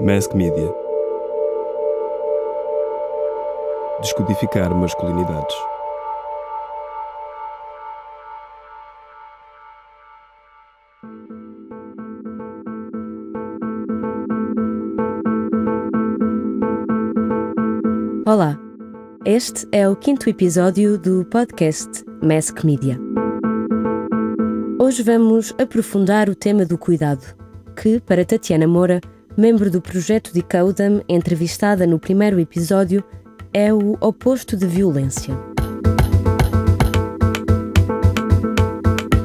Mask Media. Descodificar masculinidades. Olá. Este é o quinto episódio do podcast Mask Media. Hoje vamos aprofundar o tema do cuidado, que, para Tatiana Moura, membro do projeto de Codam, entrevistada no primeiro episódio, é o oposto de violência.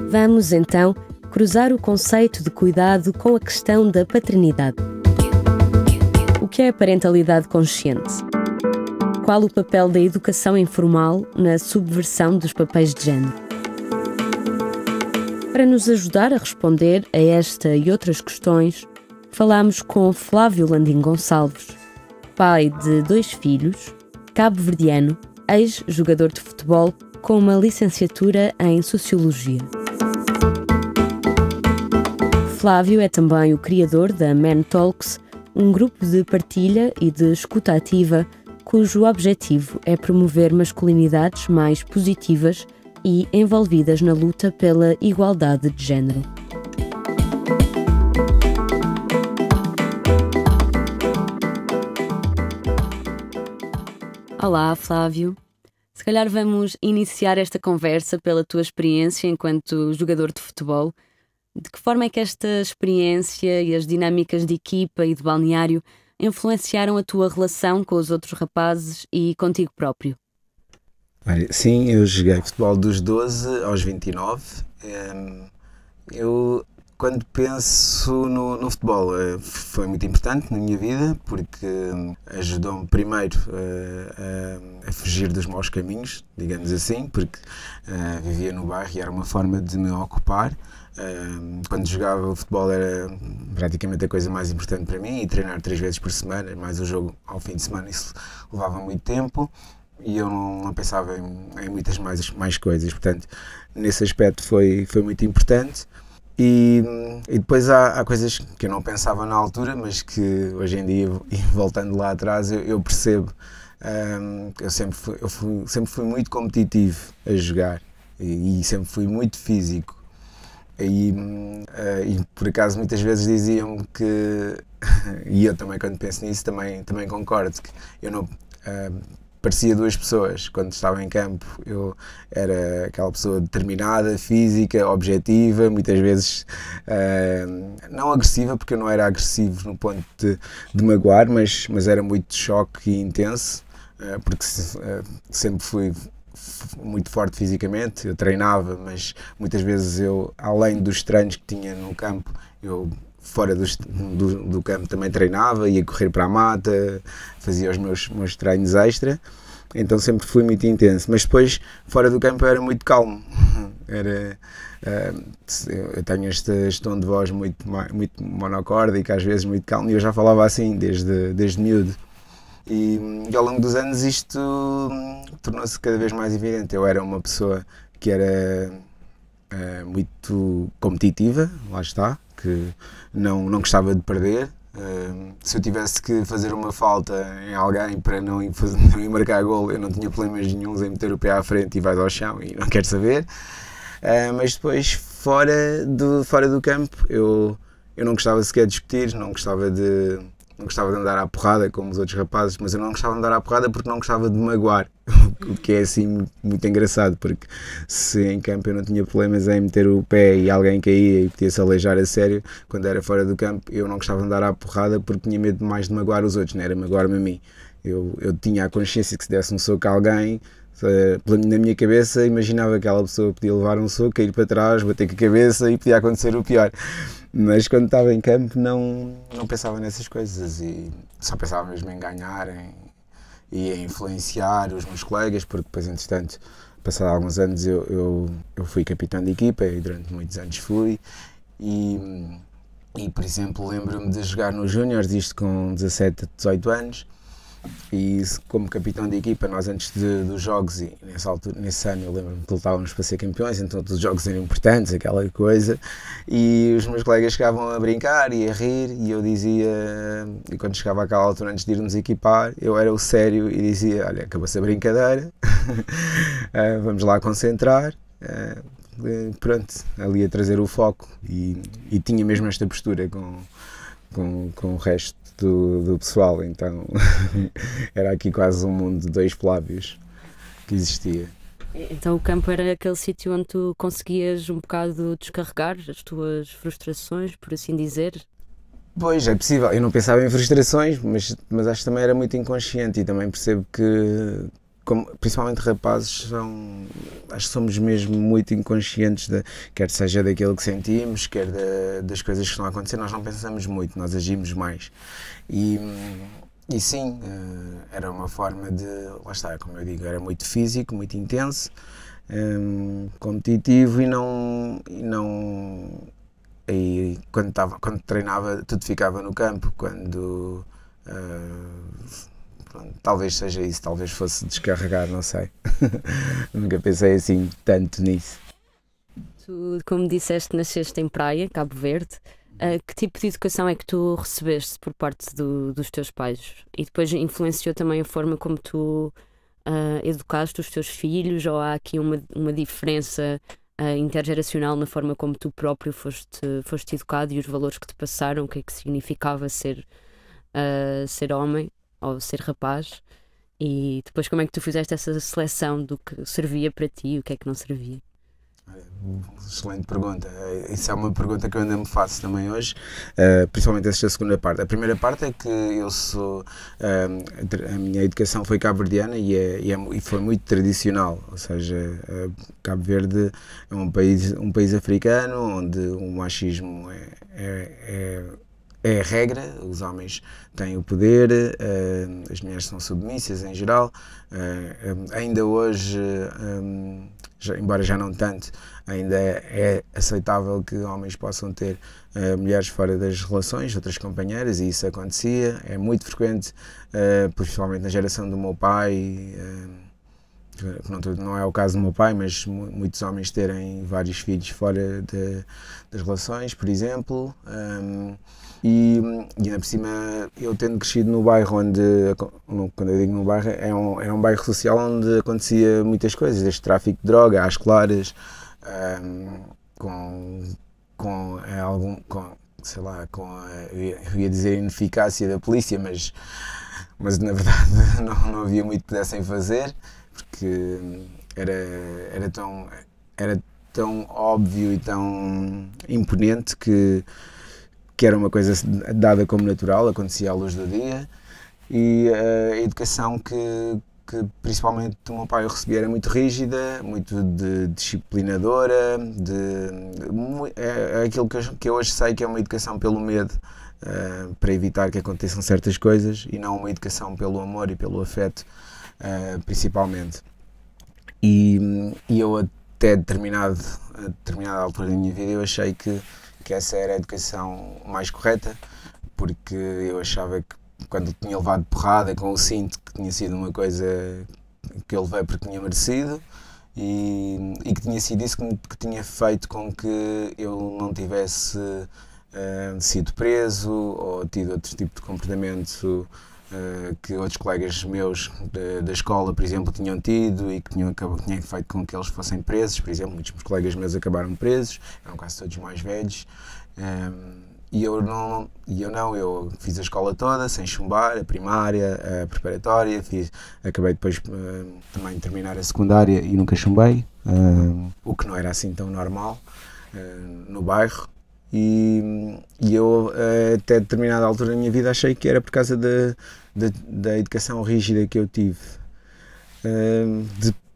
Vamos então cruzar o conceito de cuidado com a questão da paternidade. O que é a parentalidade consciente? Qual o papel da educação informal na subversão dos papéis de género? Para nos ajudar a responder a esta e outras questões, falámos com Flávio Landim Gonçalves, pai de dois filhos, cabo-verdiano, ex-jogador de futebol com uma licenciatura em Sociologia. Flávio é também o criador da Man Talks, um grupo de partilha e de escuta ativa cujo objetivo é promover masculinidades mais positivas e envolvidas na luta pela igualdade de género. Olá, Flávio. Se calhar vamos iniciar esta conversa pela tua experiência enquanto jogador de futebol. De que forma é que esta experiência e as dinâmicas de equipa e de balneário influenciaram a tua relação com os outros rapazes e contigo próprio? sim, eu joguei futebol dos 12 aos 29. Ehm, eu quando penso no, no, futebol, eh, foi muito importante na minha vida porque hum, ajudou-me primeiro a, eh, a, a, fugir dos maus caminhos, digamos assim, porque eh, vivia no bairro e era uma forma de me ocupar. Hum, quando jogava o futebol era praticamente a coisa mais importante para mim e treinar três vezes por semana, mais o jogo ao fim de semana, isso levava muito tempo e eu não, não pensava em, em, muitas mais, mais coisas. Portanto, nesse aspecto foi, foi muito importante. E, e depois há, há, coisas que eu não pensava na altura, mas que hoje em dia, e voltando lá atrás, eu, eu percebo. Um, eu sempre fui, eu fui, sempre fui muito competitivo a jogar e, e sempre fui muito físico. E, eh, e, por acaso muitas vezes diziam que, e eu também quando penso nisso também, também concordo, que eu não, parecia duas pessoas quando estava em campo. Eu era aquela pessoa determinada, física, objetiva, muitas vezes uh, não agressiva, porque eu não era agressivo no ponto de, de magoar, mas, mas era muito de choque e intenso, uh, porque uh, sempre fui muito forte fisicamente, eu treinava, mas muitas vezes eu, além dos treinos que tinha no campo, eu fora do, do, do, campo também treinava, ia correr para a mata, fazia os meus, meus treinos extra, então sempre fui muito intenso. Mas depois, fora do campo, era muito calmo. Era, eh, eu tenho este tom de voz muito, muito monocórdica, às vezes muito calmo, e eu já falava assim desde, desde miúdo. E, e ao longo dos anos isto hum, tornou-se cada vez mais evidente. Eu era uma pessoa que era eh, muito competitiva, lá está, que não, não gostava de perder. Uh, se eu tivesse que fazer uma falta em alguém para não, não marcar gol, eu não tinha problemas nenhums em meter o pé à frente e vais ao chão e não quero saber. Uh, mas depois, fora do, fora do campo, eu, eu não gostava sequer de discutir, não gostava de não gostava de andar à porrada como os outros rapazes, mas eu não gostava de andar à porrada porque não gostava de magoar, o que é assim muito, engraçado, porque se em campo eu não tinha problemas em meter o pé e alguém caía e podia-se aleijar a sério, quando era fora do campo eu não gostava de andar à porrada porque tinha medo mais de magoar os outros, não era magoar-me a mim. Eu, eu tinha a consciência que se desse um soco a alguém, eh, na minha cabeça imaginava que aquela pessoa podia levar um soco, cair para trás, bater com a cabeça e podia acontecer o pior. Mas quando estava em campo não, não pensava nessas coisas e só pensava mesmo em ganhar em, e em influenciar os meus colegas, porque depois, entretanto, passado alguns anos eu, eu, eu fui capitão de equipa e durante muitos anos fui. E, e por exemplo, lembro-me de jogar nos Júniors, isto com 17 18 anos, e como capitão de equipa, nós antes de, dos jogos, e nessa altura, nesse ano eu lembro-me que lutávamos para ser campeões, então todos os jogos eram importantes, aquela coisa, e os meus colegas chegavam a brincar e a rir, e eu dizia, e quando chegava àquela altura antes de irmos equipar, eu era o sério e dizia: Olha, acabou-se a brincadeira, eh, vamos lá concentrar. Eh, eh, pronto, ali a trazer o foco, e, e tinha mesmo esta postura com, com, com o resto do, do pessoal, então era aqui quase um mundo de dois plábios que existia. Então o campo era aquele sítio onde tu conseguias um bocado descarregar as tuas frustrações, por assim dizer? Pois, é possível. Eu não pensava em frustrações, mas, mas acho que também era muito inconsciente e também percebo que como, principalmente rapazes, são, acho que somos mesmo muito inconscientes, de, quer seja daquilo que sentimos, quer das coisas que estão a acontecer, nós não pensamos muito, nós agimos mais. E, e sim, eh, era uma forma de, lá está, como eu digo, era muito físico, muito intenso, um, ehm, competitivo e não. E não e quando, tava, quando treinava, tudo ficava no campo, quando. Uh, talvez seja isso, talvez fosse descarregar, não sei. Nunca pensei assim tanto nisso. Tu, como disseste, nasceste em praia, Cabo Verde. Uh, que tipo de educação é que tu recebeste por parte do, dos teus pais? E depois influenciou também a forma como tu uh, educaste os teus filhos? Ou há aqui uma, uma diferença uh, intergeracional na forma como tu próprio foste, foste educado e os valores que te passaram? O que é que significava ser, ser homem? ao ser rapaz. E depois, como é que tu fizeste essa seleção do que servia para ti e o que é que não servia? Excelente pergunta. Eh, isso é uma pergunta que eu ainda me faço também hoje, eh, principalmente esta segunda parte. A primeira parte é que eu sou. Ehm, a minha educação foi cabo-verdiana e, é, e, é foi muito tradicional. Ou seja, eh, Cabo Verde é um país, um país africano onde o machismo é, é, é é a regra, os homens têm o poder, uh, as mulheres são submissas em geral. Uh, ainda hoje, um, já, embora já não tanto, ainda é aceitável que homens possam ter uh, mulheres fora das relações, outras companheiras, e isso acontecia, é muito frequente, principalmente na geração do meu pai não é o caso do meu pai, mas muitos homens terem vários filhos fora de, das relações, por exemplo. Um, e, e ainda por cima, eu tendo crescido no bairro onde, quando eu digo no bairro, é um, é um bairro social onde acontecia muitas coisas, desde tráfico de droga às claras, um, com, com, é, algum, com, sei lá, com eh, a, eu ia dizer ineficácia da polícia, mas, mas na verdade não, não havia muito que pudessem fazer, porque era, era, tão, era tão óbvio e tão imponente que que era uma coisa dada como natural, acontecia à luz do dia, e a educação que, que principalmente o meu pai eu recebia era muito rígida, muito de, disciplinadora, de, é, é aquilo que eu, que eu, hoje sei que é uma educação pelo medo, uh, para evitar que aconteçam certas coisas, e não uma educação pelo amor e pelo afeto, uh, principalmente. E, e, eu até determinado, a determinada altura da minha vida eu achei que que essa era a educação mais correta, porque eu achava que quando tinha levado porrada com o cinto, que tinha sido uma coisa que eu levei porque tinha merecido, e, e que tinha sido isso que, que, tinha feito com que eu não tivesse uh, sido preso ou tido outro tipo de comportamento eh, que outros colegas meus da, da, escola, por exemplo, tinham tido e que tinham, que tinham feito com que eles fossem presos, por exemplo, muitos colegas meus acabaram presos, eram quase todos mais velhos. Um, ehm, e eu não, e eu não, eu fiz a escola toda, sem chumbar, a primária, a preparatória, fiz, acabei depois uh, também de terminar a secundária e nunca chumbei, ehm, o que não era assim tão normal uh, no bairro. E, e eu, eh, até determinada altura da minha vida, achei que era por causa da, da, da educação rígida que eu tive. Ehm,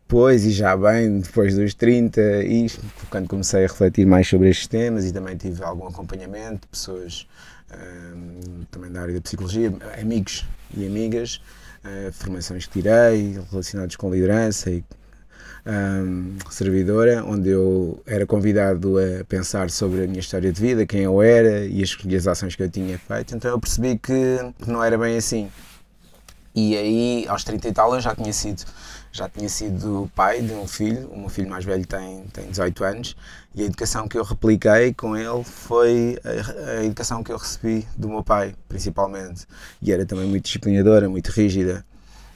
depois, e já bem, depois dos 30, e quando comecei a refletir mais sobre estes temas, e também tive algum acompanhamento de pessoas ehm, também da área da psicologia, amigos e amigas, eh, formações que tirei relacionadas com liderança e um, servidora, onde eu era convidado a pensar sobre a minha história de vida, quem eu era e as, as ações que eu tinha feito. Então eu percebi que não era bem assim. E aí, aos 30 e tal, eu já tinha sido, já tinha sido pai de um filho. O meu filho mais velho tem, tem 18 anos. E a educação que eu repliquei com ele foi a, a educação que eu recebi do meu pai, principalmente. E era também muito disciplinadora, muito rígida.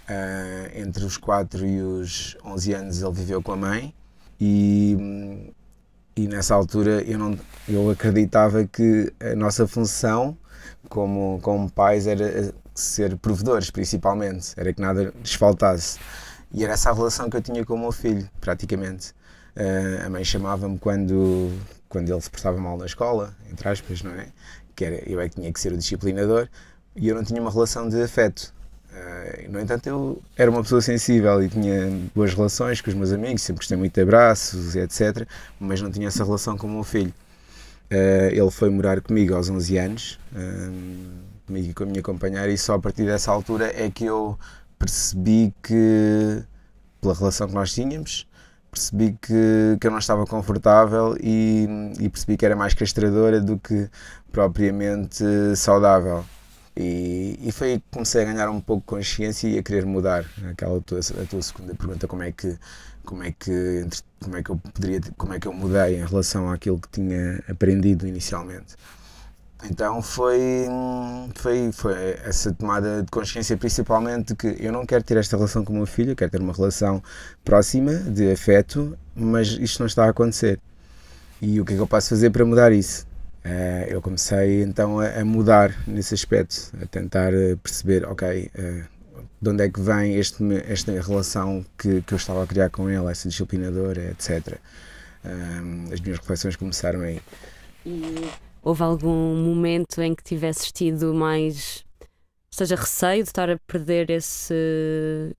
Uh, entre os 4 e os 11 anos ele viveu com a mãe e, e nessa altura eu, não, eu acreditava que a nossa função como, como pais era ser provedores principalmente, era que nada lhes faltasse. E era essa a relação que eu tinha com o meu filho, praticamente. Uh, a mãe chamava-me quando, quando ele se portava mal na escola, entre aspas, não é? Que era, eu é que tinha que ser o disciplinador e eu não tinha uma relação de afeto eh, no entanto, eu era uma pessoa sensível e tinha boas relações com os meus amigos, sempre gostei muito de abraços, etc. Mas não tinha essa relação com o meu filho. Eh, ele foi morar comigo aos 11 anos, eh, comigo e com a minha companheira, e só a partir dessa altura é que eu percebi que, pela relação que nós tínhamos, percebi que, que eu não estava confortável e, e percebi que era mais castradora do que propriamente saudável. E, e foi aí que comecei a ganhar um pouco de consciência e a querer mudar aquela tua, a tua segunda pergunta, como é que como é que como é que eu poderia como é que eu mudei em relação àquilo que tinha aprendido inicialmente. Então foi, foi, foi essa tomada de consciência, principalmente que eu não quero ter esta relação com o meu filho, eu quero ter uma relação próxima, de afeto, mas isto não está a acontecer. E o que é que eu posso fazer para mudar isso? Uh, eu comecei então a, a, mudar nesse aspecto, a tentar eh, perceber, ok, uh, de onde é que vem este, esta relação que, que, eu estava a criar com ele, essa disciplinadora, etc. as minhas reflexões começaram aí. E houve algum momento em que tivesses tido mais, seja, receio de estar a perder esse,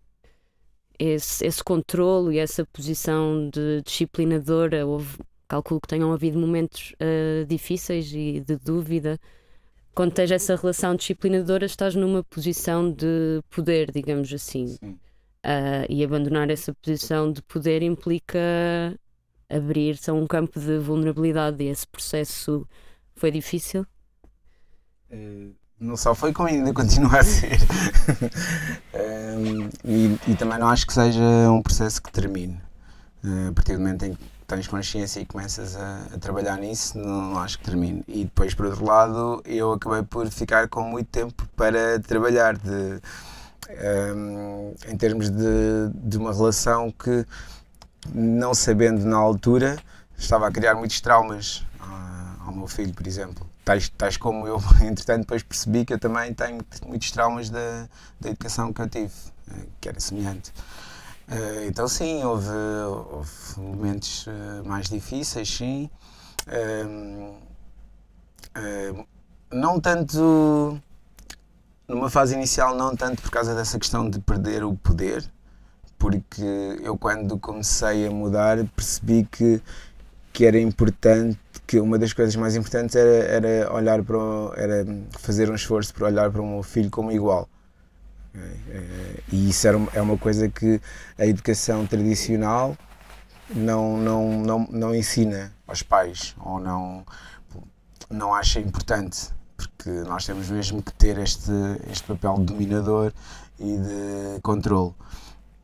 esse, esse controle e essa posição de disciplinadora? Houve calculo que tenham havido momentos uh, difíceis e de dúvida. Quando tens essa relação disciplinadora, estás numa posição de poder, digamos assim. Uh, e abandonar essa posição de poder implica abrir-se a um campo de vulnerabilidade. E esse processo foi difícil? Uh, não só foi, como ainda continua a ser. um, e, e também não acho que seja um processo que termine eh, a partir do momento em que tens consciência e começas a, a trabalhar nisso, não, não, acho que termine. E depois, por outro lado, eu acabei por ficar com muito tempo para trabalhar, de, um, em termos de, de uma relação que, não sabendo na altura, estava a criar muitos traumas ah, ao meu filho, por exemplo. Tais, tais como eu, entretanto, depois percebi que eu também tenho muitos traumas da, da educação que eu tive, eh, que era semelhante. Uh, então, sim, houve, houve momentos uh, mais difíceis, sim. Uh, não tanto. Numa fase inicial, não tanto por causa dessa questão de perder o poder, porque eu, quando comecei a mudar, percebi que, que era importante que uma das coisas mais importantes era, era olhar para o, era fazer um esforço para olhar para o meu filho como igual é, é, e isso é uma coisa que a educação tradicional não, não, não, não ensina aos pais ou não, não acha importante, porque nós temos mesmo que ter este, este papel de dominador e de controle.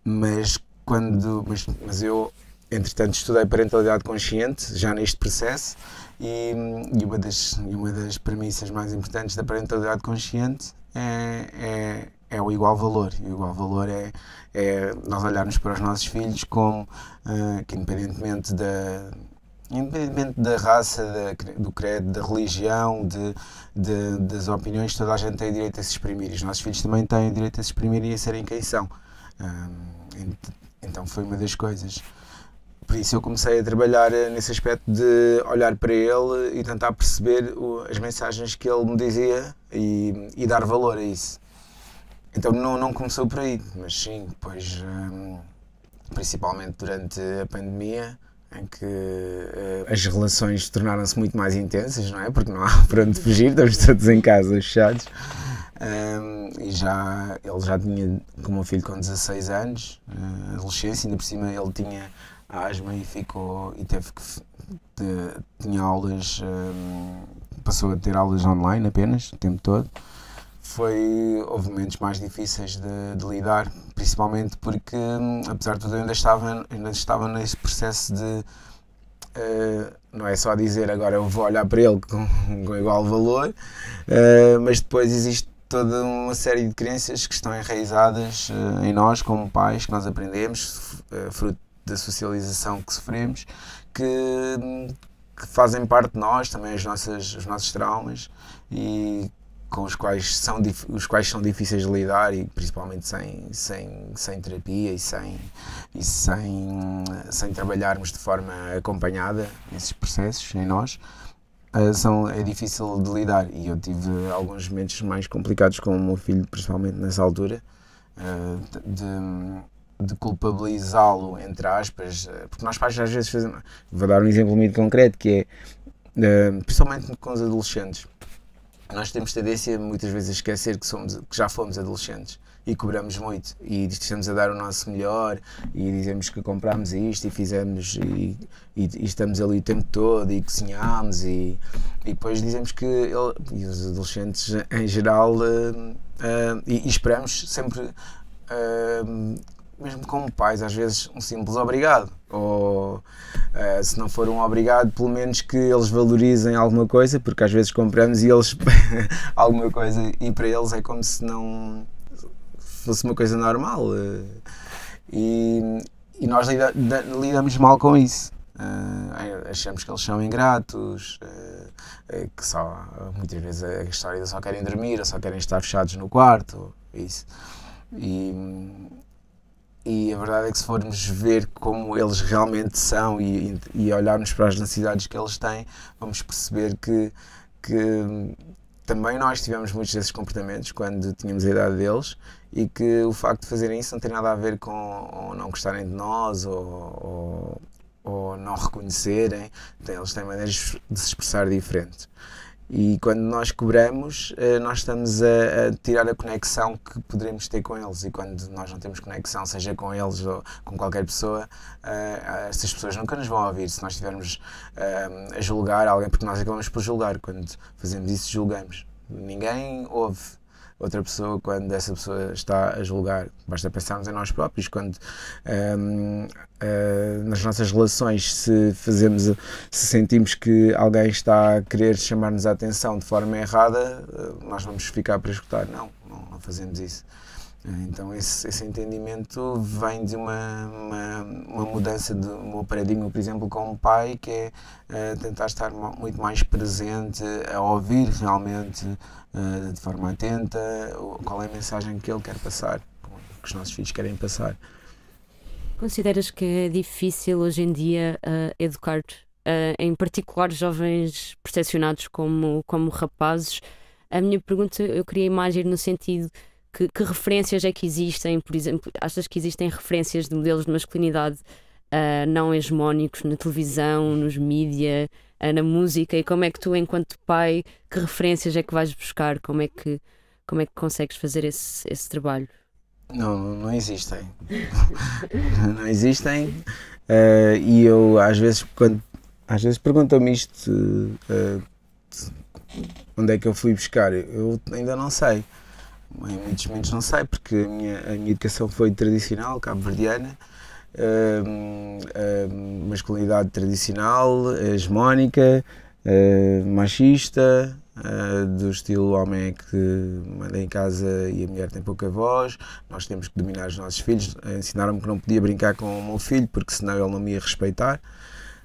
Mas quando. Mas, mas eu, entretanto, estudei parentalidade consciente já neste processo e, e, uma, das, uma das premissas mais importantes da parentalidade consciente é, é é o igual valor. O igual valor é, é nós olharmos para os nossos filhos como uh, que, independentemente da, independentemente da raça, da, do credo, da religião, de, de, das opiniões, toda a gente tem o direito a se exprimir. E os nossos filhos também têm o direito a se exprimir e a serem quem são. então foi uma das coisas. Por isso eu comecei a trabalhar eh, nesse aspecto de olhar para ele e tentar perceber as mensagens que ele me dizia e, e dar valor a isso. Então não, não começou por aí, mas sim, depois, um, principalmente durante a pandemia, em que uh, as relações tornaram-se muito mais intensas, não é? Porque não há para onde fugir, estamos todos em casa fechados. Um, e já, ele já tinha, como um filho com 16 anos, uh, adolescência, ainda por cima ele tinha asma e ficou, e teve que, de, tinha aulas, um, passou a ter aulas online apenas, o tempo todo foi, houve momentos mais difíceis de, de, lidar, principalmente porque, hum, apesar de tudo, eu ainda estava, ainda estava nesse processo de. Uh, não é só dizer agora eu vou olhar para ele com, com igual valor, uh, mas depois existe toda uma série de crenças que estão enraizadas uh, em nós, como pais, que nós aprendemos, fruto da socialização que sofremos, que, hum, que fazem parte de nós, também as nossas, os nossos traumas e com os quais são, os quais são difíceis de lidar e principalmente sem, sem, sem terapia e, sem, e sem, sem trabalharmos de forma acompanhada esses processos em nós, eh, são, é difícil de lidar e eu tive alguns momentos mais complicados com o meu filho, principalmente nessa altura, eh, de, de culpabilizá-lo, entre aspas, eh, porque nós pais às vezes fazemos, vou dar um exemplo muito concreto que é, principalmente com os adolescentes, nós temos tendência muitas vezes a esquecer que, somos, que já fomos adolescentes e cobramos muito e estamos a dar o nosso melhor e dizemos que comprámos isto e fizemos e, e, e, estamos ali o tempo todo e cozinhámos e, e depois dizemos que ele, e os adolescentes em geral uh, uh, e, e, esperamos sempre uh, mesmo como pais, às vezes um simples obrigado. Ou uh, se não for um obrigado, pelo menos que eles valorizem alguma coisa, porque às vezes compramos e eles alguma coisa e para eles é como se não fosse uma coisa normal. Uh, e, e, nós lida, lidamos mal com isso. Uh, achamos que eles são ingratos, que só, muitas vezes a história só querem dormir ou só querem estar fechados no quarto, isso. E, e a verdade é que se formos ver como eles realmente são e, e olharmos para as necessidades que eles têm, vamos perceber que, que hum, também nós tivemos muitos desses comportamentos quando tínhamos a idade deles e que o facto de fazerem isso não tem nada a ver com não gostarem de nós ou, ou, ou não reconhecerem, então, eles têm maneiras de se expressar diferentes. E quando nós cobramos, eh, nós estamos a, a, tirar a conexão que poderemos ter com eles. E quando nós não temos conexão, seja com eles ou com qualquer pessoa, uh, essas pessoas nunca nos vão ouvir. Se nós estivermos uh, a julgar alguém, porque nós acabamos por julgar. Quando fazemos isso, julgamos. Ninguém ouve outra pessoa quando essa pessoa está a julgar. Basta pensarmos em nós próprios, quando um, uh, hum, nas nossas relações, se fazemos, se sentimos que alguém está a querer chamar-nos a atenção de forma errada, hum, nós vamos ficar para escutar. Não, não, não fazemos isso. Então esse, esse, entendimento vem de uma, uma, uma mudança do meu paradigma, por exemplo, com o pai, que é eh, tentar estar muito mais presente, a ouvir realmente eh, de forma atenta qual é a mensagem que ele quer passar, que os nossos filhos querem passar. Consideras que é difícil hoje em dia uh, educar, em particular, jovens percepcionados como, como rapazes? A minha pergunta, eu queria mais ir no sentido que, que, referências é que existem, por exemplo, achas que existem referências de modelos de masculinidade uh, não hegemónicos na televisão, nos mídia, uh, na música? E como é que tu, enquanto pai, que referências é que vais buscar? Como é que, como é que consegues fazer esse, esse trabalho? Não, não existem. não existem. Uh, e eu, às vezes, quando. Às vezes perguntam-me isto onde é que eu fui buscar? Eu ainda não sei em muitos momentos não sei, porque a minha, a minha educação foi tradicional, cabo-verdiana, hum, hum, masculinidade tradicional, hegemónica, hum, machista, do estilo homem é que manda em casa e a mulher tem pouca voz, nós temos que dominar os nossos filhos. Ensinaram-me que não podia brincar com o meu filho, porque senão ele não me ia respeitar.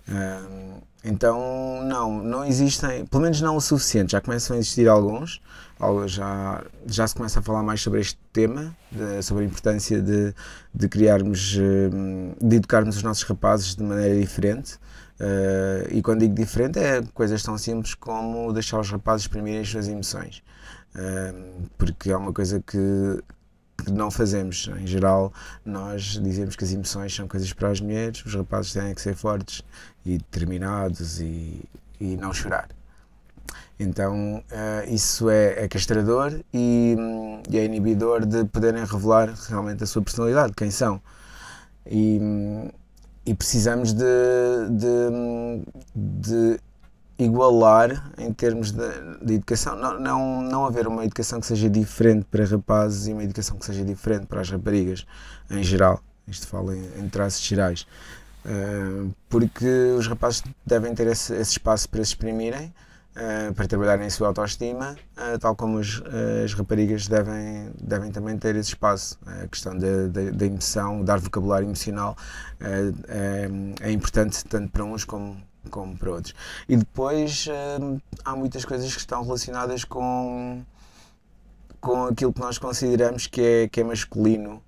Um, então, não, não existem, pelo menos não o suficiente, já começam a existir alguns, já, já se começa a falar mais sobre este tema, de, sobre a importância de, de criarmos, eh, de educarmos os nossos rapazes de maneira diferente. Eh, e quando digo diferente, é coisas tão simples como deixar os rapazes exprimirem as suas emoções eh, porque é uma coisa que, não fazemos. Em geral, nós dizemos que as emoções são coisas para as mulheres, os rapazes têm que ser fortes e determinados e, e não chorar. Então, uh, isso é, é castrador e, e, é inibidor de poderem revelar realmente a sua personalidade, quem são. E, e precisamos de, de, de igualar em termos de, de educação, não, não, não haver uma educação que seja diferente para rapazes e uma educação que seja diferente para as raparigas em geral. Isto fala em, em traços gerais. Uh, porque os rapazes devem ter esse, esse espaço para se exprimirem, uh, para trabalharem a sua autoestima, uh, tal como os, as raparigas devem, devem também ter esse espaço. a questão da emoção, dar vocabulário emocional é, é importante tanto para uns como como para outros. E depois hum, há muitas coisas que estão relacionadas com, com aquilo que nós consideramos que é, que é masculino,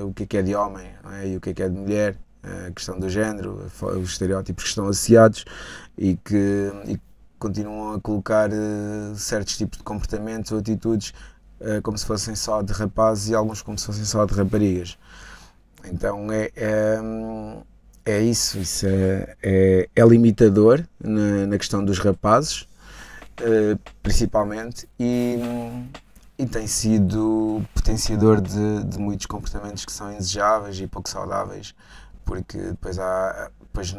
uh, o que é, que é de homem é? e o que é, que é de mulher, eh, a questão do género, os estereótipos que estão associados e que e continuam a colocar uh, certos tipos de comportamentos ou atitudes uh, como se fossem só de rapazes e alguns como se fossem só de raparigas. Então é, é hum, é isso, isso é, é, é limitador na, na, questão dos rapazes, uh, principalmente, e, e, tem sido potenciador de, de, muitos comportamentos que são indesejáveis e pouco saudáveis, porque depois, há, depois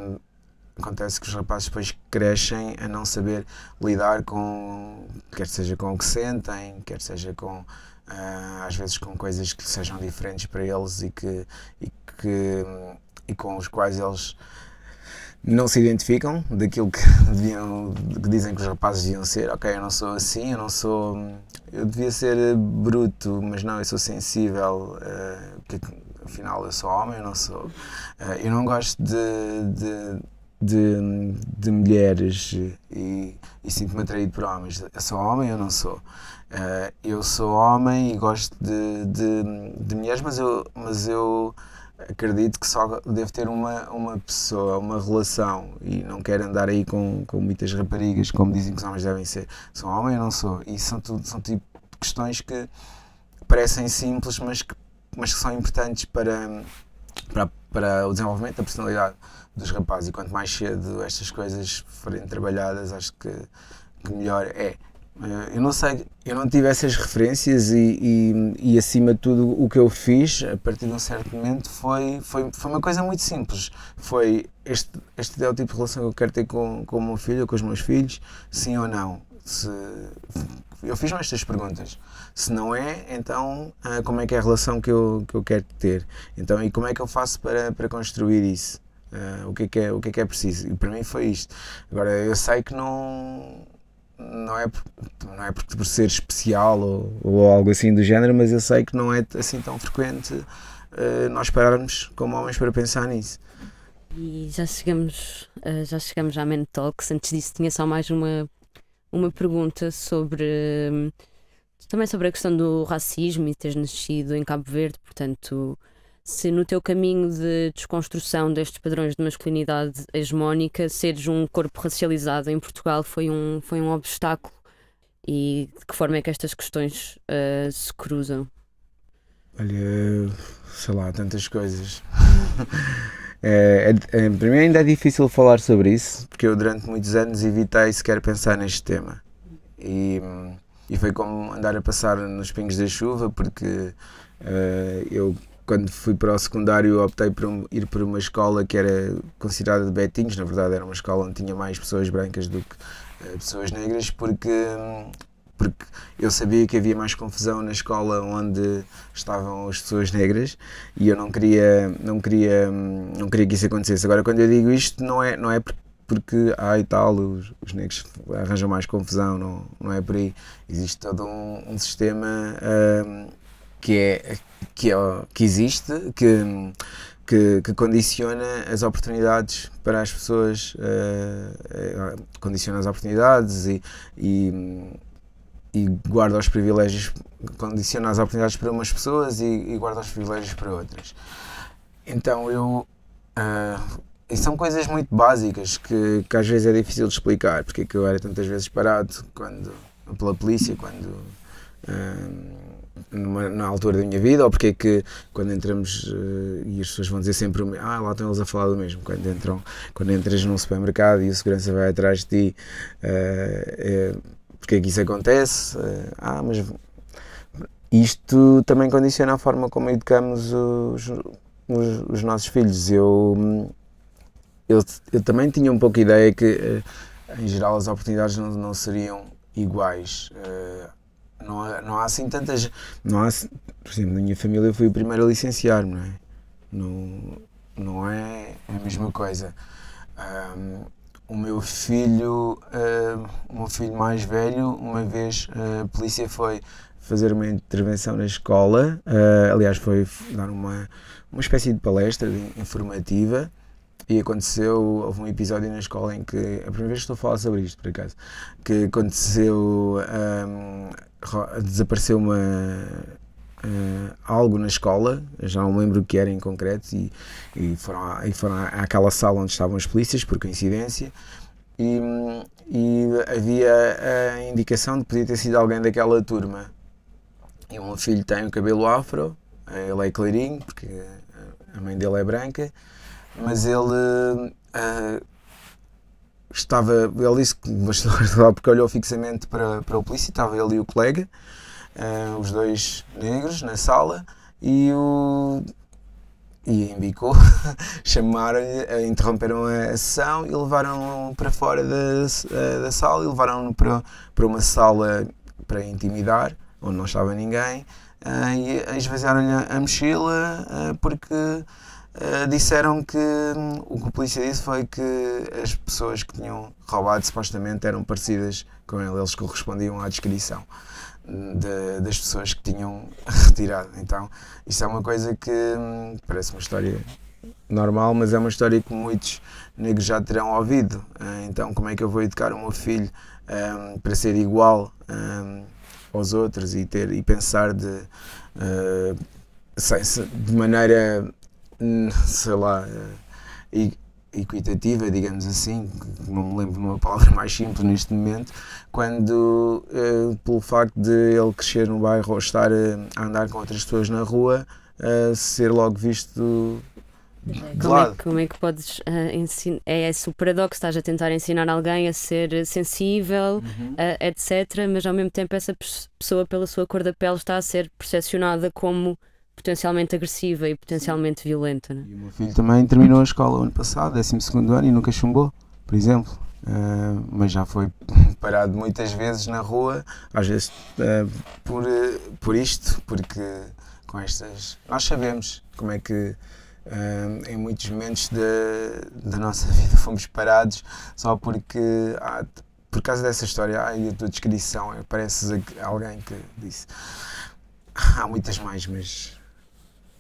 acontece que os rapazes depois crescem a não saber lidar com, quer seja com o que sentem, quer seja com. Eh, às vezes com coisas que sejam diferentes para eles e que, e que e com os quais eles não se identificam daquilo que, deviam, que dizem que os rapazes deviam ser. Ok, eu não sou assim, eu não sou. Eu devia ser bruto, mas não, eu sou sensível, uh, eh, porque afinal eu sou homem, eu não sou. Uh, eu não gosto de, de de, de, mulheres e, e sinto-me atraído por homens. Eu sou homem eu não sou? Uh, eu sou homem e gosto de, de, de, mulheres, mas eu, mas eu acredito que só devo ter uma, uma pessoa, uma relação e não quero andar aí com, com muitas raparigas, como dizem que os homens devem ser. Sou homem ou não sou? E são, tudo, são tipo questões que parecem simples, mas que, mas que são importantes para, para, para o desenvolvimento da personalidade dos rapazes. E quanto mais cedo estas coisas forem trabalhadas, acho que, que melhor é. Eh, eu não sei, eu não tive essas referências e, e, e, acima de tudo o que eu fiz a partir de um certo momento foi, foi, foi uma coisa muito simples. Foi este, este é o tipo de relação que eu quero ter com, com o meu filho, com os meus filhos, sim ou não. Se, eu fiz-me estas perguntas. Se não é, então ah, como é que é a relação que eu, que eu quero ter? Então, e como é que eu faço para, para construir isso? Uh, o, que é que é, o que é que é preciso? E para mim foi isto. Agora, eu sei que não não é, não é por, é por ser especial ou, ou, algo assim do género, mas eu sei que não é assim tão frequente uh, nós pararmos como homens para pensar nisso. E já chegamos, uh, já chegamos à Men Talks. Antes disso, tinha só mais uma, uma pergunta sobre. Uh, também sobre a questão do racismo e teres nascido em Cabo Verde, portanto, se no teu caminho de desconstrução destes padrões de masculinidade hegemónica, seres um corpo racializado em Portugal foi um, foi um obstáculo e de que forma é que estas questões uh, se cruzam? Olha, sei lá, tantas coisas. é, é, é, para mim ainda é difícil falar sobre isso, porque eu durante muitos anos evitei sequer pensar neste tema. E, e foi como andar a passar nos pingos da chuva, porque uh, eu quando fui para o secundário optei por um, ir para uma escola que era considerada de betinhos, na verdade era uma escola onde tinha mais pessoas brancas do que uh, pessoas negras, porque, hum, porque eu sabia que havia mais confusão na escola onde estavam as pessoas negras e eu não queria, não queria, hum, não queria que isso acontecesse. Agora, quando eu digo isto, não é, não é porque porque ai tal, os, os, negros arranjam mais confusão, não, não é por aí. Existe todo um, um sistema uh, que, é, que, é, que existe, que, que, que, condiciona as oportunidades para as pessoas, uh, condiciona as oportunidades e, e, e, guarda os privilégios, condiciona as oportunidades para umas pessoas e, e guarda os privilégios para outras. Então eu. Uh, e são coisas muito básicas que, que às vezes é difícil de explicar, porque é que eu era tantas vezes parado quando, pela polícia quando numa, na altura da minha vida, ou porque é que quando entramos, uh, e as pessoas vão dizer sempre, ah, lá estão eles a falar do mesmo, quando entram, quando entras num supermercado e o segurança vai atrás de ti, uh, porque é que isso acontece, ah, mas isto também condiciona a forma como educamos os, os, os nossos filhos, eu, eu, eu, também tinha um pouco a ideia que, em geral, as oportunidades não, não seriam iguais não há, não há assim tantas. Não há, assim, por exemplo, na minha família eu fui o primeiro a licenciar-me, não é? Não, não é, é a mesma coisa. Um, o meu filho, um o meu filho mais velho, uma vez ah, a polícia foi fazer uma intervenção na escola, uh, aliás, foi dar uma, uma espécie de palestra informativa. E aconteceu, houve um episódio na escola em que, a primeira vez que estou a falar sobre isto, por acaso, que aconteceu um, desapareceu uma, uh, algo na escola, já não lembro o que era em concreto, e, e, foram, à, e foram àquela sala onde estavam as polícias, por coincidência, e, e havia a indicação de podia ter sido alguém daquela turma. E o meu filho tem o cabelo afro, ele é clarinho, porque a mãe dele é branca, mas ele uh, estava, ele disse que bastou porque olhou fixamente para, para o polícia, estava ele e o colega, uh, os dois negros, na sala, e o. E embicou, chamaram-lhe, interromperam a sessão e levaram-no para fora da, eh, da sala e levaram-no para, para uma sala para intimidar, onde não estava ninguém, uh, e esvaziaram-lhe a mochila uh, porque eh, disseram que hum, o que a polícia disse foi que as pessoas que tinham roubado supostamente eram parecidas com ele, eles correspondiam à descrição de, das pessoas que tinham retirado. Então, isso é uma coisa que hum, parece uma história normal, mas é uma história que muitos negros já terão ouvido. Eh, então, como é que eu vou educar o meu filho um, para ser igual um, aos outros e ter e pensar de, uh, de maneira sei lá, eh, equitativa, digamos assim, não me lembro de uma palavra mais simples neste momento, quando, eh, pelo facto de ele crescer no bairro ou estar eh, a andar com outras pessoas na rua, ser logo visto como é, como é, que podes uh, ensinar? É esse o paradoxo, estás a tentar ensinar alguém a ser sensível, uhum. uh, etc., mas ao mesmo tempo essa pessoa, pela sua cor da pele, está a ser percepcionada como potencialmente agressiva e potencialmente violenta. Né? E o meu filho também terminou a escola ano passado, 12 ano, e nunca chumbou, por exemplo. Uh, mas já foi parado muitas vezes na rua, às vezes uh, por, uh, por isto, porque com estas. Nós sabemos como é que ah, em muitos momentos da, da nossa vida fomos parados só porque por causa dessa história, ai, a tua descrição, pareces alguém que disse. Há muitas mais, mas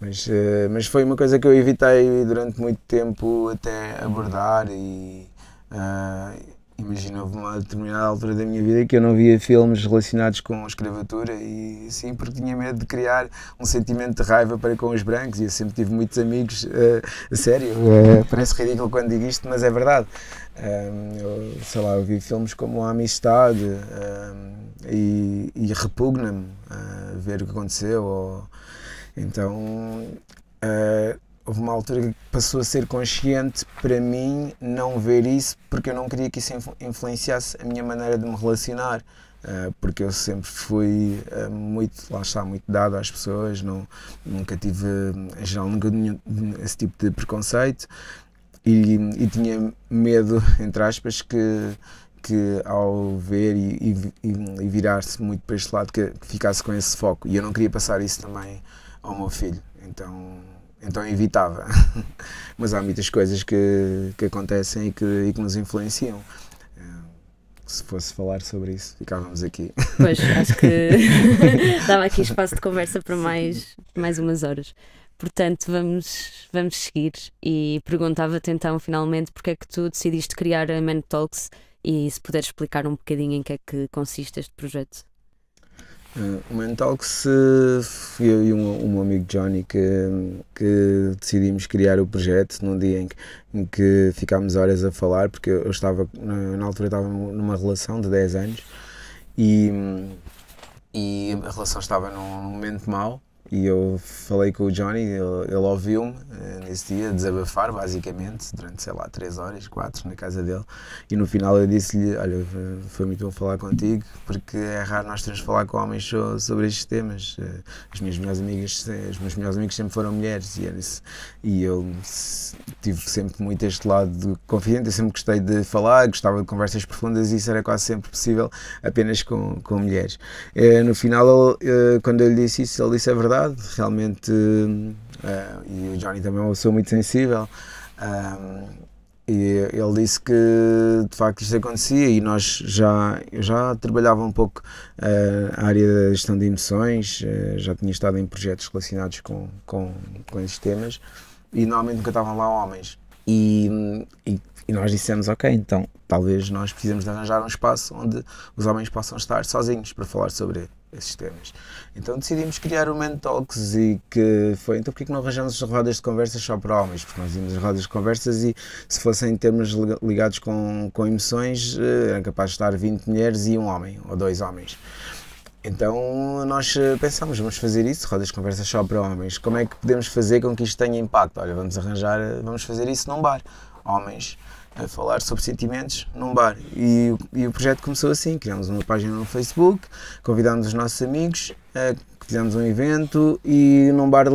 mas, eh, mas foi uma coisa que eu evitei durante muito tempo até abordar e uh, imagina, houve uma determinada altura da minha vida que eu não via filmes relacionados com escravatura e sim, porque tinha medo de criar um sentimento de raiva para com os brancos e eu sempre tive muitos amigos, uh, sério, uh, parece ridículo quando digo isto, mas é verdade. eu, sei lá, eu vi filmes como A Amistade e, e repugna-me uh, ver o que aconteceu ou, então uh, houve uma altura que passou a ser consciente para mim não ver isso porque eu não queria que isso influenciasse a minha maneira de me relacionar. Uh, porque eu sempre fui uh, muito, lá está, muito dado às pessoas, não, nunca tive, em geral, nunca nenhum, esse tipo de preconceito e, e tinha medo, entre aspas, que, que ao ver e, e, e virar-se muito para este lado que, que, ficasse com esse foco e eu não queria passar isso também ao meu filho. Então, então evitava. Mas há muitas coisas que, que acontecem e que, e que nos influenciam eh, se fosse falar sobre isso, ficávamos aqui. Pois, acho que dava aqui espaço de conversa para mais, mais umas horas. Portanto, vamos, vamos seguir. E perguntava-te então, finalmente, porque é que tu decidiste criar a Man Talks e se puderes explicar um bocadinho em que é que consiste este projeto. Uh, eh, mental que se. Eu e um, um amigo Johnny que, que decidimos criar o projeto num dia em que, em que ficámos horas a falar, porque eu estava, na, na altura, estava numa relação de 10 anos e, e a relação estava num momento mau e eu falei com o Johnny, ele, ele ouviu-me eh, nesse dia desabafar, basicamente, durante, sei lá, três horas, quatro na casa dele. E no final eu disse-lhe: Olha, foi muito bom falar contigo, porque é raro nós termos de falar com homens sobre estes temas. Eh, as minhas melhores amigas, eh, os meus melhores amigos sempre foram mulheres, e, é e eu tive sempre muito este lado confidente. Eu sempre gostei de falar, gostava de conversas profundas, e isso era quase sempre possível apenas com, com mulheres. No final, quando eu lhe disse isso, ele disse: É verdade verdade, realmente. Uh, e o Johnny também é uma pessoa muito sensível. Um, eh, e ele disse que de facto isto acontecia e nós já eu já trabalhava um pouco uh, a área da gestão de emoções uh, já tinha estado em projetos relacionados com, com, com esses temas e normalmente nunca estavam lá homens e, e, e, nós dissemos ok então talvez nós precisamos de arranjar um espaço onde os homens possam estar sozinhos para falar sobre esses temas. Então decidimos criar o Men Talks e que foi, então porquê que não arranjamos rodas de conversas só para homens? Porque nós íamos as rodas de conversas e se fossem termos ligados com, com emoções, eh, eram capazes de estar 20 mulheres e um homem, ou dois homens. Então nós eh, pensámos, vamos fazer isso, rodas de conversas só para homens. Como é que podemos fazer com que isto tenha impacto? Olha, vamos arranjar, eh, vamos fazer isso num bar, homens a falar sobre sentimentos num bar. E, e, o projeto começou assim: criámos uma página no Facebook, convidámos os nossos amigos, fizemos eh, um evento e num bar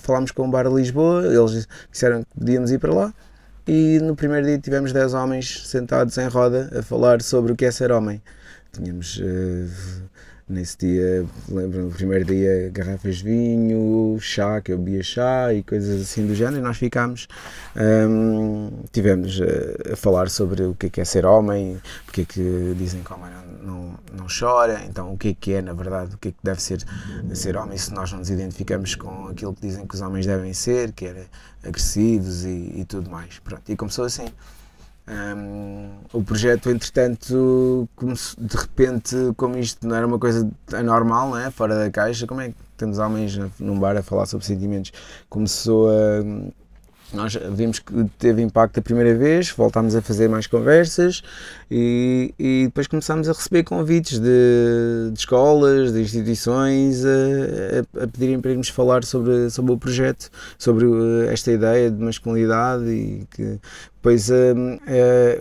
falámos com um bar de Lisboa, eles disseram que podíamos ir para lá. E no primeiro dia tivemos 10 homens sentados em roda a falar sobre o que é ser homem. Tínhamos. Eh, Nesse dia, lembro no primeiro dia, garrafas de vinho, chá, que eu bebia chá e coisas assim do género, e nós ficámos, um, tivemos a, eh, a, falar sobre o que é, que é ser homem, porque é que dizem que homem não, não, não, chora, então o que é que é, na verdade, o que é que deve ser ser homem se nós não nos identificamos com aquilo que dizem que os homens devem ser, que é, era eh, agressivos e, e tudo mais. Pronto, e começou assim. Um, o projeto, entretanto, de repente, como isto não era uma coisa anormal, né? fora da caixa, como é que temos homens num bar a falar sobre sentimentos? Começou a nós vimos que teve impacto a primeira vez, voltámos a fazer mais conversas e, e depois começámos a receber convites de, de escolas, de instituições a, a, a pedirem para irmos falar sobre, sobre o projeto, sobre uh, esta ideia de masculinidade e que depois uh,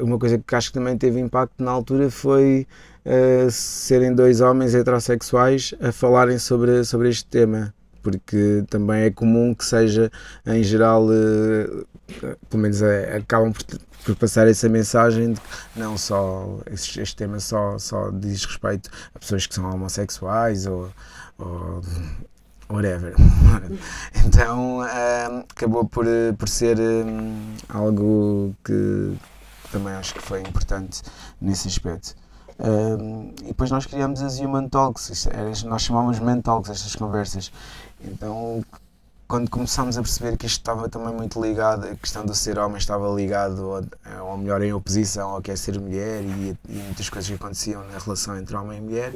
uma coisa que acho que também teve impacto na altura foi uh, serem dois homens heterossexuais a falarem sobre, sobre este tema porque também é comum que seja, em geral, eh, pelo menos é, acabam por, por, passar essa mensagem de que não só este, este, tema só, só diz respeito a pessoas que são homossexuais ou, ou whatever. então eh, acabou por, por ser algo que também acho que foi importante nesse aspecto. Um, e depois nós criamos as Human Talks, é, nós chamamos Mentalks estas conversas, então, quando começámos a perceber que isto estava também muito ligado, a questão de ser homem estava ligado, ou, melhor, em oposição ao que é ser mulher e, e muitas coisas que aconteciam na relação entre homem e mulher,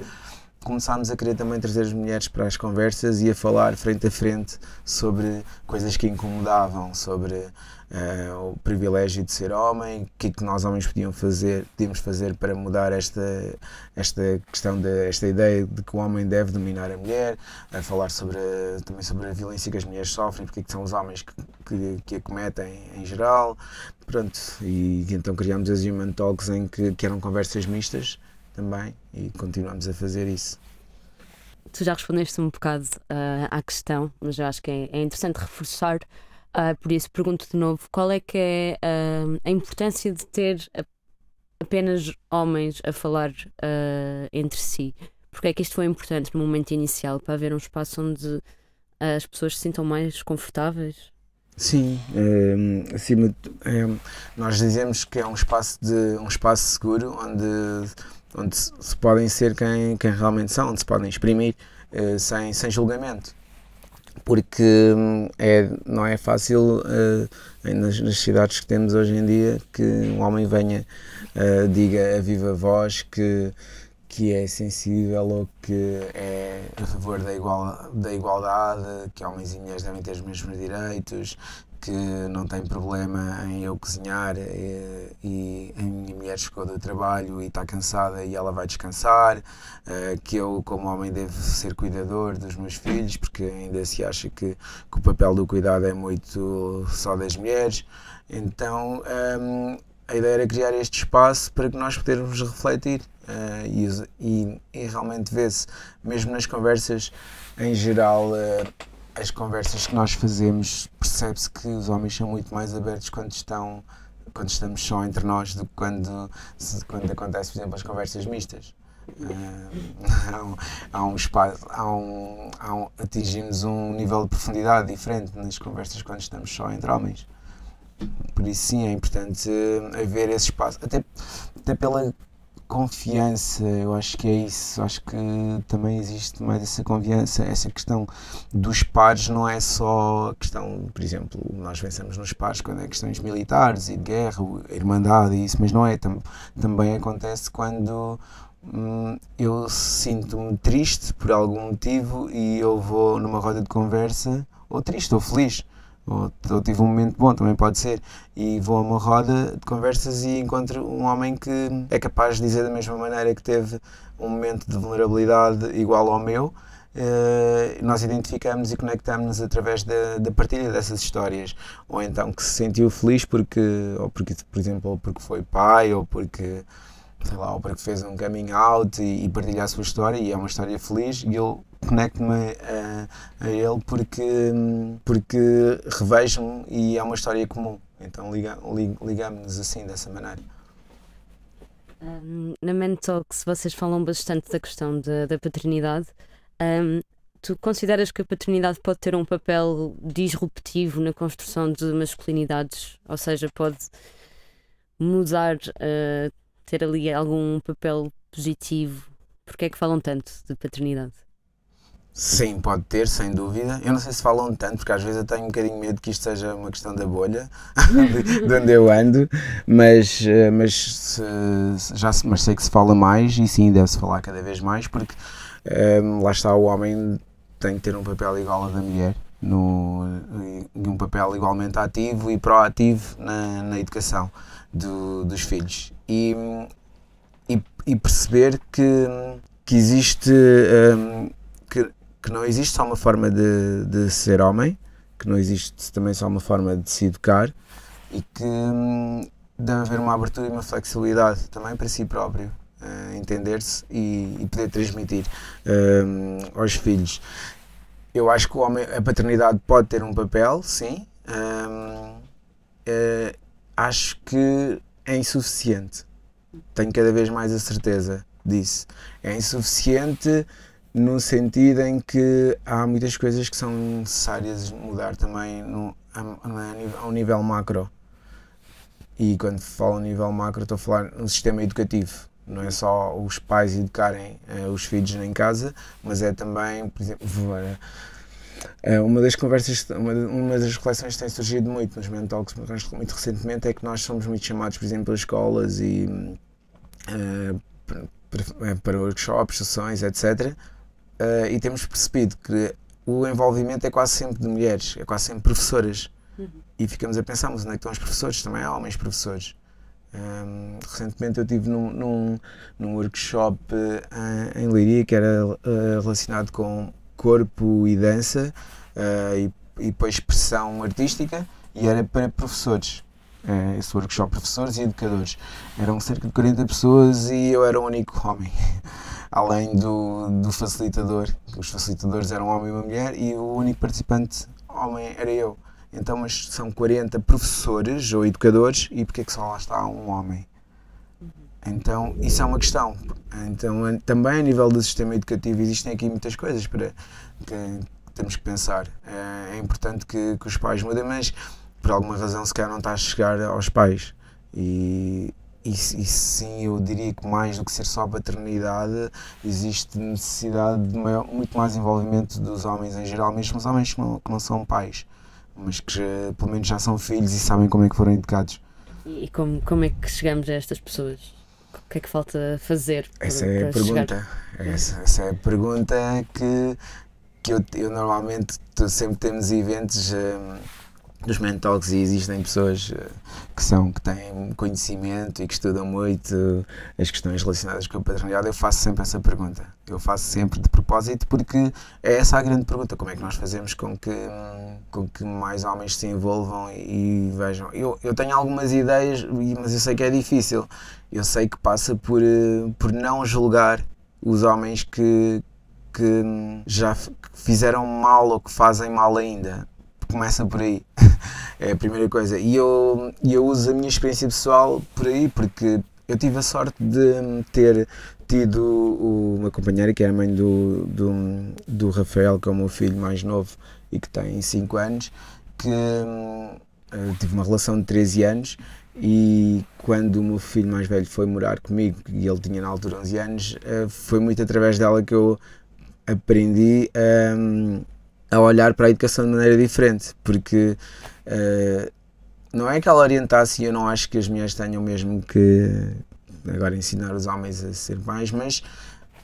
começámos a querer também trazer as mulheres para as conversas e a falar frente a frente sobre coisas que incomodavam, sobre uh, o privilégio de ser homem, o que é que nós homens podíamos fazer, podíamos fazer para mudar esta, esta questão, de, esta ideia de que o homem deve dominar a mulher, a falar sobre, também sobre a violência que as mulheres sofrem, porque é que são os homens que, que, que a cometem em geral, pronto, e, e então criámos as Human Talks em que, que eram conversas mistas, também e continuamos a fazer isso. Tu já respondeste um bocado uh, à questão, mas eu acho que é, é interessante reforçar. Uh, por isso, pergunto de novo: qual é que é uh, a importância de ter apenas homens a falar entre si? Porque é que isto foi importante no momento inicial para haver um espaço onde as pessoas se sintam mais confortáveis? Sim, é, acima de, é, nós dizemos que é um espaço de um espaço seguro onde onde se, se podem ser quem, quem realmente são, onde se podem exprimir uh, sem, sem julgamento. Porque hum, é, não é fácil uh, nas, nas, cidades que temos hoje em dia que um homem venha, uh, diga a viva voz que, que é sensível ou que é a favor da, igual, da igualdade, que homens e mulheres devem ter os mesmos direitos, que não tem problema em eu cozinhar e, eh, e a minha mulher chegou do trabalho e está cansada e ela vai descansar, eh, que eu, como homem, devo ser cuidador dos meus filhos, porque ainda se acha que, que o papel do cuidado é muito só das mulheres. Então, um, ehm, a ideia era criar este espaço para que nós pudermos refletir uh, e, e, e, realmente ver-se, mesmo nas conversas em geral, uh, as conversas que nós fazemos, percebe-se que os homens são muito mais abertos quando estão quando estamos só entre nós do que quando, quando acontece, por exemplo, as conversas mistas. Uh, há, um, espaço, há um, há um, atingimos um nível de profundidade diferente nas conversas quando estamos só entre homens. Por isso, sim, é importante haver esse espaço. Até, até pela confiança, eu acho que é isso. Acho que também existe mais essa confiança, essa questão dos pares não é só questão, por exemplo, nós pensamos nos pares quando é questões militares e de guerra, irmandade e isso, mas não é. também acontece quando hum, eu sinto-me triste por algum motivo e eu vou numa roda de conversa, ou triste ou feliz, ou, ou tive um momento bom, também pode ser, e vou a uma roda de conversas e encontro um homem que é capaz de dizer da mesma maneira que teve um momento de vulnerabilidade igual ao meu. Uh, nós identificamos e conectamos-nos através da, da, partilha dessas histórias, ou então que se sentiu feliz porque, ou porque, por exemplo, porque foi pai, ou porque sei lá, ópera que fez um coming out e, e partilha a sua história e é uma história feliz e eu conecto-me a, a, ele porque, porque revejo-me e é uma história comum. Então ligamos-nos assim, dessa maneira. Um, na Man Talks vocês falam bastante da questão de, da paternidade. Um, tu consideras que a paternidade pode ter um papel disruptivo na construção de masculinidades? Ou seja, pode mudar uh, ter ali algum papel positivo? Porque é que falam tanto de paternidade? Sim, pode ter, sem dúvida. Eu não sei se falam tanto, porque às vezes eu tenho um bocadinho medo que isto seja uma questão da bolha, de onde eu ando, mas, eh, mas, se, já, se, mas sei que se fala mais e sim, deve-se falar cada vez mais, porque um, ehm, lá está o homem tem que ter um papel igual ao da mulher, no, um papel igualmente ativo e proativo na, na educação do, dos filhos e, e, e perceber que, que existe. Um, que, que não existe só uma forma de, de ser homem, que não existe também só uma forma de se educar e que hum, deve haver uma abertura e uma flexibilidade também para si próprio. Uh, entender-se e, e, poder transmitir uh, aos filhos. Eu acho que homem, a paternidade pode ter um papel, sim. Uh, acho que é insuficiente. Tenho cada vez mais a certeza disso. É insuficiente no sentido em que há muitas coisas que são necessárias mudar também no, a, a, a um nível macro. E quando falo nível macro, estou a falar no sistema educativo. Não é só os pais educarem eh, os filhos em casa, mas é também, por exemplo, eh, uma das conversas, uma, uma das reflexões que tem surgido muito nos mentalks, muito recentemente, é que nós somos muito chamados, por exemplo, pelas escolas e uh, para, workshops, sessões, etc. Uh, e temos percebido que o envolvimento é quase sempre de mulheres, é quase sempre professoras. Uhum. E ficamos a pensar, mas onde é que estão os professores? Também há homens professores. Um, recentemente eu estive num, num, num workshop uh, em Leiria que era relacionado com corpo e dança uh, e, e depois expressão artística e era para professores uh, esse workshop, professores e educadores eram cerca de 40 pessoas e eu era o único homem além do, do facilitador os facilitadores eram um homem e uma mulher e o único participante homem era eu então mas são 40 professores ou educadores e porquê é que só lá está um homem então, isso é uma questão. Então, também a nível do sistema educativo existem aqui muitas coisas para que temos que pensar. Eh, é importante que, que os pais mudem, mas por alguma razão se calhar não está a chegar aos pais. E, e, e, sim, eu diria que mais do que ser só paternidade, existe necessidade de maior, muito mais envolvimento dos homens em geral, mesmo os homens que não, que não são pais, mas que já, pelo menos já são filhos e sabem como é que foram educados. E como, como é que chegamos a estas pessoas? O que é que falta fazer? Para, essa é a pergunta. Essa, essa, é a pergunta que, que eu, eu normalmente sempre temos eventos. Hum, nos e existem pessoas eh, que são que têm conhecimento e que estudam muito as questões relacionadas com a paternidade eu faço sempre essa pergunta eu faço sempre de propósito porque é essa a grande pergunta como é que nós fazemos com que com que mais homens se envolvam e vejam eu, eu tenho algumas ideias mas eu sei que é difícil eu sei que passa por eh, por não julgar os homens que que já fizeram mal ou que fazem mal ainda começa por aí. é a primeira coisa. E eu, eu uso a minha experiência pessoal por aí, porque eu tive a sorte de ter tido uma companheira que é a mãe do, do, do Rafael, que é o meu filho mais novo e que tem 5 anos, que eh, tive uma relação de 13 anos e quando o meu filho mais velho foi morar comigo, e ele tinha na altura 11 anos, eh, foi muito através dela que eu aprendi a, ehm, a olhar para a educação de maneira diferente, porque uh, não é que ela orientasse, e eu não acho que as mulheres tenham mesmo que agora ensinar os homens a ser pais, mas,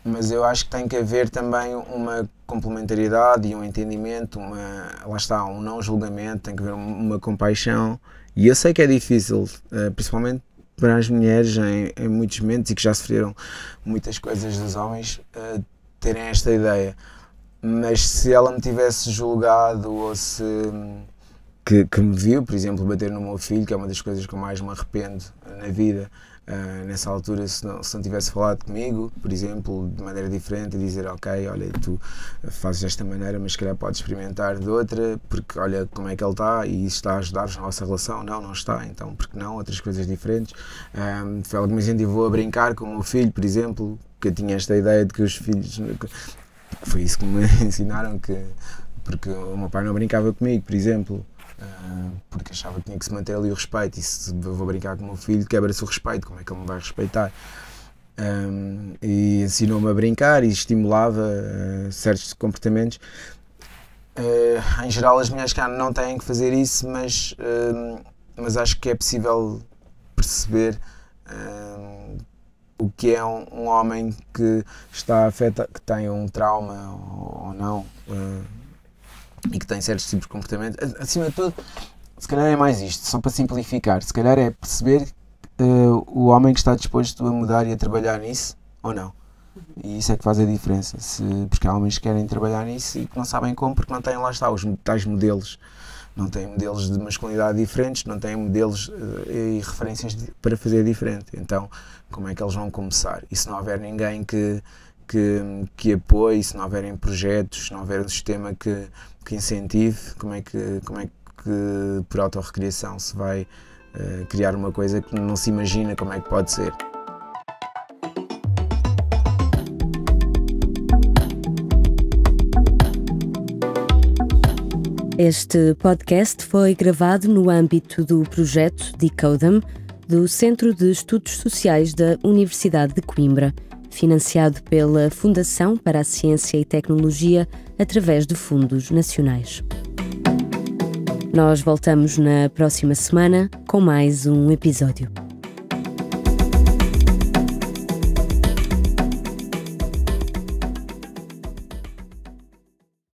mas eu acho que tem que haver também uma complementariedade e um entendimento, uma, lá está, um não julgamento, tem que haver uma compaixão, e eu sei que é difícil, uh, principalmente para as mulheres em, em, muitos momentos e que já sofreram muitas coisas dos homens, uh, terem esta ideia mas se ela me tivesse julgado ou se. Que, que, me viu, por exemplo, bater no meu filho, que é uma das coisas que eu mais me arrependo na vida. Uh, nessa altura, se não, se não tivesse falado comigo, por exemplo, de maneira diferente, dizer: Ok, olha, tu fazes desta maneira, mas se calhar podes experimentar de outra, porque olha como é que ele está e isso está a ajudar-vos na nossa relação. Não, não está, então, porque não? Outras coisas diferentes. Um, ah, foi algo que me incentivou a brincar com o meu filho, por exemplo, que eu tinha esta ideia de que os filhos foi isso que me ensinaram, que, porque o meu pai não brincava comigo, por exemplo, ah, porque achava que tinha que se manter ali o respeito. E se eu vou brincar com o meu filho, quebra-se o respeito, como é que ele me vai respeitar? Ah, e ensinou-me a brincar e estimulava ah, certos comportamentos. em geral, as mulheres cá não têm que fazer isso, mas, mas acho que é possível perceber o que é um, um, homem que está afeta, que tem um trauma ou, ou não uh, e que tem certos tipos de comportamento. Acima de tudo, se calhar é mais isto, só para simplificar, se calhar é perceber uh, o homem que está disposto a mudar e a trabalhar nisso ou não. E isso é que faz a diferença, se, porque há homens que querem trabalhar nisso e que não sabem como porque não têm lá está os tais modelos não têm modelos de masculinidade diferentes, não têm modelos uh, e referências de, para fazer diferente. Então, como é que eles vão começar? E se não houver ninguém que, que, que apoie, se não houverem projetos, se não houver um sistema que, que incentive, como é que, como é que por autorrecriação se vai uh, criar uma coisa que não se imagina como é que pode ser? Este podcast foi gravado no âmbito do projeto Decodem do Centro de Estudos Sociais da Universidade de Coimbra, financiado pela Fundação para a Ciência e Tecnologia através de fundos nacionais. Nós voltamos na próxima semana com mais um episódio.